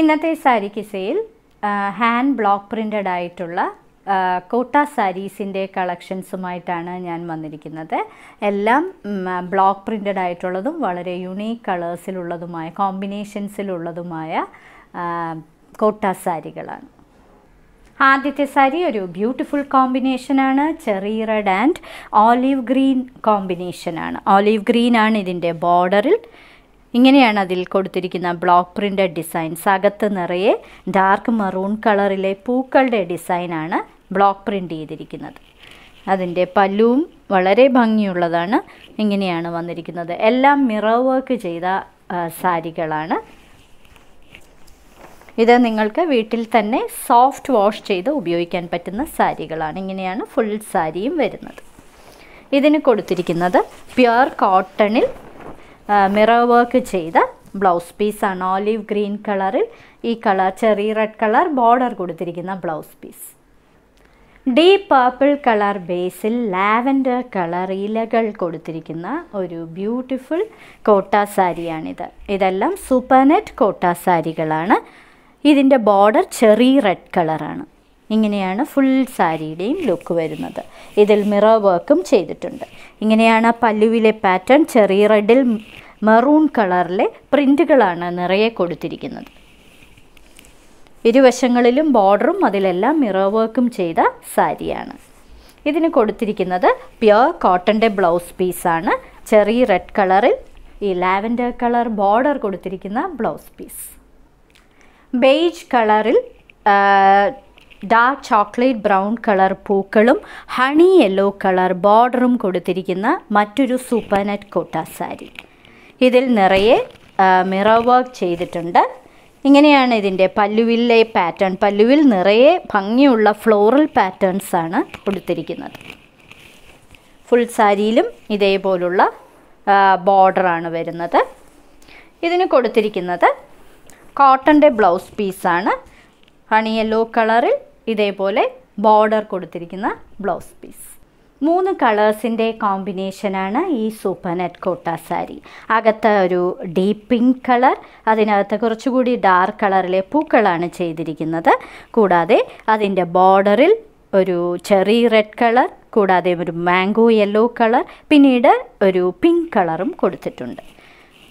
ഇന്നത്തെ സാരി കിസയിൽ hand block printed ആയിട്ടുള്ള കോട്ട സാരീസിൻ്റെ കളക്ഷൻസുമായിട്ടാണ് ഞാൻ വന്നിരിക്കുന്നത് എല്ലാം ബ്ലോക്ക് പ്രിൻ്റഡ് ആയിട്ടുള്ളതും വളരെ യുണീക്ക് കളേഴ്സിലുള്ളതുമായ കോമ്പിനേഷൻസിലുള്ളതുമായ കോട്ട സാരികളാണ് ആദ്യത്തെ സാരി ഒരു ബ്യൂട്ടിഫുൾ കോമ്പിനേഷനാണ് cherry red and olive green കോമ്പിനേഷനാണ് ഓലീവ് ഗ്രീൻ ആണ് ഇതിൻ്റെ ബോർഡറിൽ ഇങ്ങനെയാണ് അതിൽ കൊടുത്തിരിക്കുന്ന ബ്ലോക്ക് പ്രിൻ്റഡ് ഡിസൈൻസ് അകത്ത് നിറയെ ഡാർക്ക് മറൂൺ കളറിലെ പൂക്കളുടെ ഡിസൈനാണ് ബ്ലോക്ക് പ്രിൻ്റ് ചെയ്തിരിക്കുന്നത് അതിൻ്റെ പല്ലുവും വളരെ ഭംഗിയുള്ളതാണ് ഇങ്ങനെയാണ് വന്നിരിക്കുന്നത് എല്ലാം മിറർ വർക്ക് ചെയ്ത സാരികളാണ് ഇത് നിങ്ങൾക്ക് വീട്ടിൽ തന്നെ സോഫ്റ്റ് വാഷ് ചെയ്ത് ഉപയോഗിക്കാൻ പറ്റുന്ന സാരികളാണ് ഇങ്ങനെയാണ് ഫുൾ സാരിയും വരുന്നത് ഇതിന് കൊടുത്തിരിക്കുന്നത് പ്യുർ കോട്ടണിൽ മിറർ വർക്ക് ചെയ്ത ബ്ലൗസ് പീസാണ് ഓലിവ് ഗ്രീൻ കളറിൽ ഈ കളർ ചെറിയ റെഡ് കളർ ബോർഡർ കൊടുത്തിരിക്കുന്ന blouse piece deep purple colour ബേസിൽ ലാവൻഡർ കളർ ഇലകൾ കൊടുത്തിരിക്കുന്ന ഒരു ബ്യൂട്ടിഫുൾ കോട്ട സാരിയാണിത് ഇതെല്ലാം സൂപ്പർ നെറ്റ് കോട്ട സാരികളാണ് ഇതിൻ്റെ ബോർഡർ ചെറി റെഡ് കളറാണ് ഇങ്ങനെയാണ് ഫുൾ സാരിയുടെയും ലുക്ക് വരുന്നത് ഇതിൽ മിറർ വർക്കും ചെയ്തിട്ടുണ്ട് ഇങ്ങനെയാണ് പല്ലുവിലെ പാറ്റേൺ ചെറിയ റെഡിൽ മറൂൺ കളറിലെ പ്രിൻറ്റുകളാണ് നിറയെ കൊടുത്തിരിക്കുന്നത് ഇരുവശങ്ങളിലും ബോർഡറും അതിലെല്ലാം മിറർ വർക്കും ചെയ്ത സാരിയാണ് ഇതിന് കൊടുത്തിരിക്കുന്നത് പ്യുവർ കോട്ടൻ്റെ ബ്ലൗസ് പീസാണ് ചെറിയ റെഡ് കളറിൽ ഈ ലാവൻഡർ കളർ ബോർഡർ കൊടുത്തിരിക്കുന്ന ബ്ലൗസ് പീസ് ബെയ്ജ് കളറിൽ ഡാർക്ക് ചോക്ലേറ്റ് ബ്രൗൺ കളർ പൂക്കളും ഹണി യെല്ലോ കളർ ബോർഡറും കൊടുത്തിരിക്കുന്ന മറ്റൊരു സൂപ്പർനെറ്റ് കോട്ട സാരി ഇതിൽ നിറയെ മിറർ വർക്ക് ചെയ്തിട്ടുണ്ട് ഇങ്ങനെയാണ് ഇതിൻ്റെ പല്ലുവിലെ പാറ്റേൺ പല്ലുവിൽ നിറയെ ഭംഗിയുള്ള ഫ്ലോറൽ പാറ്റേൺസ് ആണ് കൊടുത്തിരിക്കുന്നത് ഫുൾ സാരിയിലും ഇതേപോലുള്ള ബോർഡറാണ് വരുന്നത് ഇതിന് കൊടുത്തിരിക്കുന്നത് കോട്ടൻ്റെ ബ്ലൗസ് പീസാണ് ഹണി യെല്ലോ കളറിൽ ഇതേപോലെ ബോർഡർ കൊടുത്തിരിക്കുന്ന ബ്ലൗസ് പീസ് മൂന്ന് കളേഴ്സിൻ്റെ കോമ്പിനേഷനാണ് ഈ സൂപ്പർ നെറ്റ് കോട്ട സാരി അകത്ത് ഒരു ഡീപ്പ് പിങ്ക് കളർ അതിനകത്ത് കുറച്ചുകൂടി ഡാർക്ക് കളറിലെ പൂക്കളാണ് ചെയ്തിരിക്കുന്നത് കൂടാതെ അതിൻ്റെ ബോർഡറിൽ ഒരു ചെറി റെഡ് കളർ കൂടാതെ ഒരു മാംഗോ യെല്ലോ കളർ പിന്നീട് ഒരു പിങ്ക് കളറും കൊടുത്തിട്ടുണ്ട്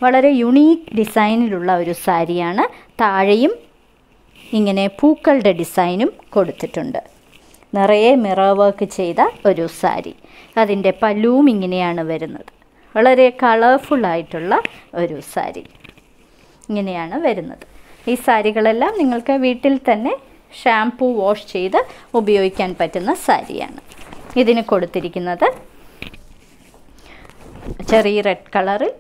വളരെ യുണീക്ക് ഡിസൈനിലുള്ള ഒരു സാരിയാണ് താഴെയും ഇങ്ങനെ പൂക്കളുടെ ഡിസൈനും കൊടുത്തിട്ടുണ്ട് നിറയെ മിറ വർക്ക് ചെയ്ത ഒരു സാരി അതിൻ്റെ പല്ലും ഇങ്ങനെയാണ് വരുന്നത് വളരെ കളർഫുള്ളായിട്ടുള്ള ഒരു സാരി ഇങ്ങനെയാണ് വരുന്നത് ഈ സാരികളെല്ലാം നിങ്ങൾക്ക് വീട്ടിൽ തന്നെ ഷാംപൂ വാഷ് ചെയ്ത് ഉപയോഗിക്കാൻ പറ്റുന്ന സാരിയാണ് ഇതിന് കൊടുത്തിരിക്കുന്നത് ചെറിയ റെഡ് കളറിൽ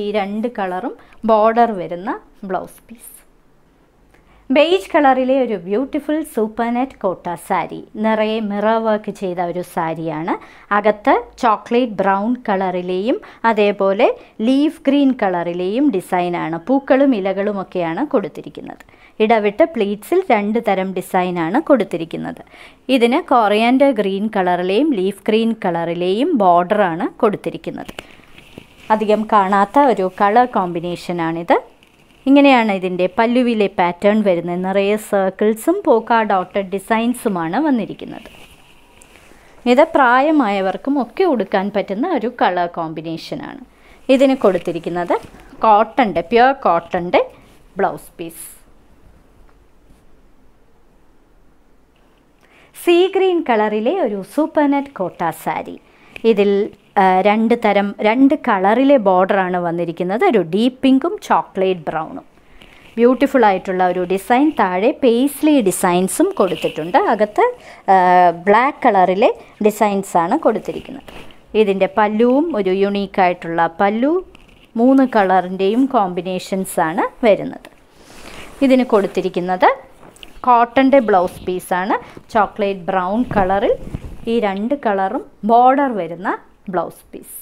ഈ രണ്ട് കളറും ബോർഡർ വരുന്ന ബ്ലൗസ് പീസ് ബെയ്ജ് കളറിലെ ഒരു ബ്യൂട്ടിഫുൾ സൂപ്പർ നെറ്റ് കോട്ട സാരി നിറയെ മിറർ വർക്ക് ചെയ്ത ഒരു സാരിയാണ് അകത്ത് ചോക്ലേറ്റ് ബ്രൗൺ കളറിലെയും അതേപോലെ ലീഫ് ഗ്രീൻ കളറിലെയും ഡിസൈനാണ് പൂക്കളും ഇലകളും ഒക്കെയാണ് കൊടുത്തിരിക്കുന്നത് ഇടവിട്ട് പ്ലീറ്റ്സിൽ രണ്ട് തരം ഡിസൈനാണ് കൊടുത്തിരിക്കുന്നത് ഇതിന് കൊറിയാൻഡർ ഗ്രീൻ കളറിലെയും ലീഫ് ഗ്രീൻ കളറിലെയും ബോർഡറാണ് കൊടുത്തിരിക്കുന്നത് അധികം കാണാത്ത ഒരു കളർ കോമ്പിനേഷനാണിത് ഇങ്ങനെയാണ് ഇതിൻ്റെ പല്ലുവിലെ പാറ്റേൺ വരുന്നത് നിറയെ സർക്കിൾസും പോക്ക ഡോട്ടഡ് ഡിസൈൻസുമാണ് വന്നിരിക്കുന്നത് ഇത് പ്രായമായവർക്കും ഒക്കെ ഉടുക്കാൻ പറ്റുന്ന ഒരു കളർ കോമ്പിനേഷനാണ് ഇതിന് കൊടുത്തിരിക്കുന്നത് കോട്ടൻ്റെ പ്യുവർ കോട്ടൻ്റെ ബ്ലൗസ് പീസ് സീ ഗ്രീൻ കളറിലെ ഒരു സൂപ്പർ നെറ്റ് കോട്ട സാരി ഇതിൽ രണ്ട് തരം രണ്ട് കളറിലെ ബോർഡറാണ് വന്നിരിക്കുന്നത് ഒരു ഡീപ് പിങ്കും ചോക്ലേറ്റ് ബ്രൗണും ബ്യൂട്ടിഫുൾ ആയിട്ടുള്ള ഒരു ഡിസൈൻ താഴെ പേസ്ലി ഡിസൈൻസും കൊടുത്തിട്ടുണ്ട് അകത്ത് ബ്ലാക്ക് കളറിലെ ഡിസൈൻസാണ് കൊടുത്തിരിക്കുന്നത് ഇതിൻ്റെ പല്ലുവും ഒരു യുണീക്കായിട്ടുള്ള പല്ലു മൂന്ന് കളറിൻ്റെയും കോമ്പിനേഷൻസാണ് വരുന്നത് ഇതിന് കൊടുത്തിരിക്കുന്നത് കോട്ടൻ്റെ ബ്ലൗസ് പീസാണ് ചോക്ലേറ്റ് ബ്രൗൺ കളറിൽ ഈ രണ്ട് കളറും ബോർഡർ വരുന്ന ബ്ലൗസ് പീസ്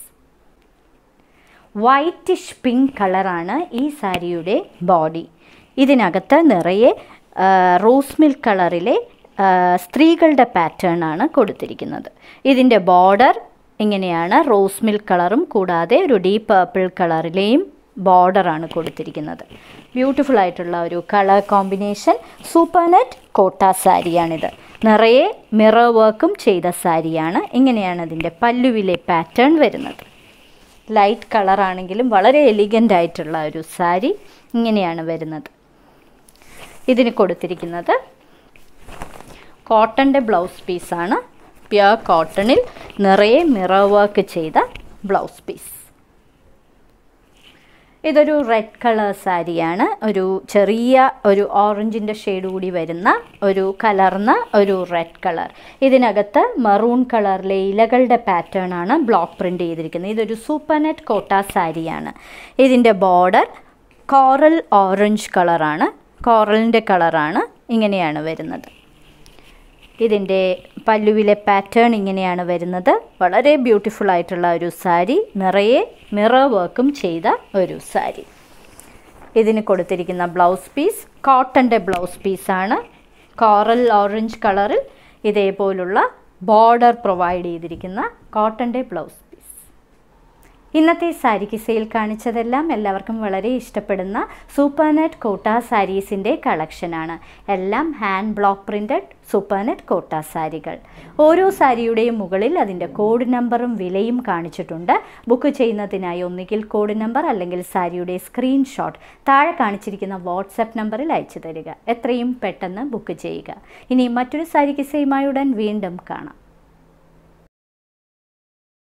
വൈറ്റിഷ് പിങ്ക് കളറാണ് ഈ സാരിയുടെ ബോഡി ഇതിനകത്ത് നിറയെ റോസ് മിൽക്ക് കളറിലെ സ്ത്രീകളുടെ പാറ്റേൺ ആണ് കൊടുത്തിരിക്കുന്നത് ഇതിൻ്റെ ബോർഡർ ഇങ്ങനെയാണ് റോസ് മിൽക്ക് കളറും കൂടാതെ ഒരു ഡീപ്പ് പേർപ്പിൾ കളറിലെയും ബോർഡറാണ് കൊടുത്തിരിക്കുന്നത് ബ്യൂട്ടിഫുൾ ആയിട്ടുള്ള ഒരു കളർ കോമ്പിനേഷൻ സൂപ്പർ നെറ്റ് കോട്ട സാരിയാണിത് നിറയെ മിറർ വർക്കും ചെയ്ത സാരിയാണ് ഇങ്ങനെയാണ് അതിൻ്റെ പല്ലുവിലെ പാറ്റേൺ വരുന്നത് ലൈറ്റ് കളറാണെങ്കിലും വളരെ എലിഗൻ്റ് ആയിട്ടുള്ള ഒരു സാരി ഇങ്ങനെയാണ് വരുന്നത് ഇതിന് കൊടുത്തിരിക്കുന്നത് കോട്ടൻ്റെ ബ്ലൗസ് പീസാണ് പ്യുവർ കോട്ടണിൽ നിറയെ മിറർ വർക്ക് ചെയ്ത ബ്ലൗസ് പീസ് ഇതൊരു റെഡ് കളർ സാരിയാണ് ഒരു ചെറിയ ഒരു ഓറഞ്ചിൻ്റെ ഷെയ്ഡ് കൂടി വരുന്ന ഒരു കലർന്ന ഒരു റെഡ് കളർ ഇതിനകത്ത് മറൂൺ കളറിലെ ഇലകളുടെ പാറ്റേൺ ആണ് ബ്ലോക്ക് പ്രിൻ്റ് ചെയ്തിരിക്കുന്നത് ഇതൊരു സൂപ്പർ നെറ്റ് കോട്ട സാരിയാണ് ഇതിൻ്റെ ബോർഡർ കോറൽ ഓറഞ്ച് കളറാണ് കോറലിൻ്റെ കളറാണ് ഇങ്ങനെയാണ് വരുന്നത് ഇതിൻ്റെ പല്ലുവിലെ പാറ്റേൺ ഇങ്ങനെയാണ് വരുന്നത് വളരെ ബ്യൂട്ടിഫുൾ ആയിട്ടുള്ള ഒരു സാരി നിറയെ മിറർ വർക്കും ചെയ്ത ഒരു സാരി ഇതിന് കൊടുത്തിരിക്കുന്ന ബ്ലൗസ് പീസ് കോട്ടൻ്റെ ബ്ലൗസ് പീസാണ് കോറൽ ഓറഞ്ച് കളറിൽ ഇതേപോലുള്ള ബോർഡർ പ്രൊവൈഡ് ചെയ്തിരിക്കുന്ന കോട്ടൻ്റെ ബ്ലൗസ് ഇന്നത്തെ സാരി കിസയിൽ കാണിച്ചതെല്ലാം എല്ലാവർക്കും വളരെ ഇഷ്ടപ്പെടുന്ന സൂപ്പർനെറ്റ് കോട്ട സാരീസിൻ്റെ കളക്ഷനാണ് എല്ലാം ഹാൻഡ് ബ്ലോക്ക് പ്രിൻറ്റഡ് സൂപ്പർനെറ്റ് കോട്ട സാരികൾ ഓരോ സാരിയുടെയും മുകളിൽ അതിൻ്റെ കോഡ് നമ്പറും വിലയും കാണിച്ചിട്ടുണ്ട് ബുക്ക് ചെയ്യുന്നതിനായി ഒന്നുകിൽ കോഡ് നമ്പർ അല്ലെങ്കിൽ സാരിയുടെ സ്ക്രീൻഷോട്ട് താഴെ കാണിച്ചിരിക്കുന്ന വാട്സപ്പ് നമ്പറിൽ അയച്ചു തരിക എത്രയും പെട്ടെന്ന് ബുക്ക് ചെയ്യുക ഇനി മറ്റൊരു സാരി കിസയുമായി ഉടൻ വീണ്ടും കാണാം